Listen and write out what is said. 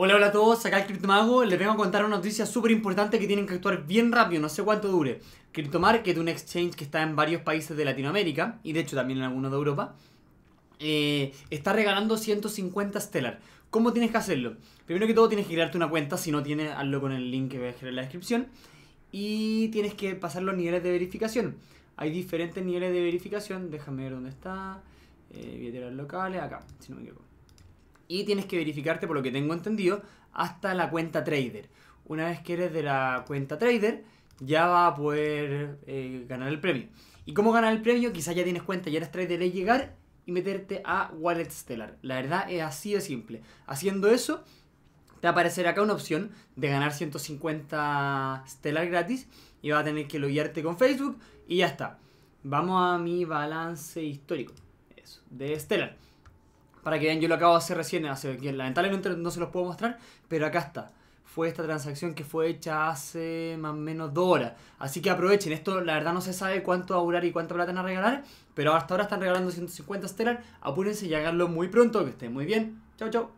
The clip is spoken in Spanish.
Hola, hola a todos, acá el Cryptomago. Les vengo a contar una noticia súper importante que tienen que actuar bien rápido, no sé cuánto dure. Cryptomarket, un exchange que está en varios países de Latinoamérica y de hecho también en algunos de Europa, eh, está regalando 150 Stellar. ¿Cómo tienes que hacerlo? Primero que todo tienes que crearte una cuenta, si no tienes, hazlo con el link que voy a dejar en la descripción. Y tienes que pasar los niveles de verificación. Hay diferentes niveles de verificación, déjame ver dónde está. Eh, locales, acá, si no me equivoco y tienes que verificarte, por lo que tengo entendido, hasta la cuenta trader. Una vez que eres de la cuenta trader, ya va a poder eh, ganar el premio. ¿Y cómo ganar el premio? Quizás ya tienes cuenta, ya eres trader y llegar y meterte a Wallet Stellar. La verdad es así de simple. Haciendo eso, te aparecerá acá una opción de ganar 150 Stellar gratis y va a tener que loguearte con Facebook y ya está. Vamos a mi balance histórico. Eso, de Stellar. Para que vean, yo lo acabo de hacer recién, hace, que lamentablemente no se los puedo mostrar, pero acá está. Fue esta transacción que fue hecha hace más o menos dos horas. Así que aprovechen, esto la verdad no se sabe cuánto va a y cuánto plata van a regalar, pero hasta ahora están regalando 150 Stellar. Apúrense y haganlo muy pronto, que estén muy bien. Chau, chau.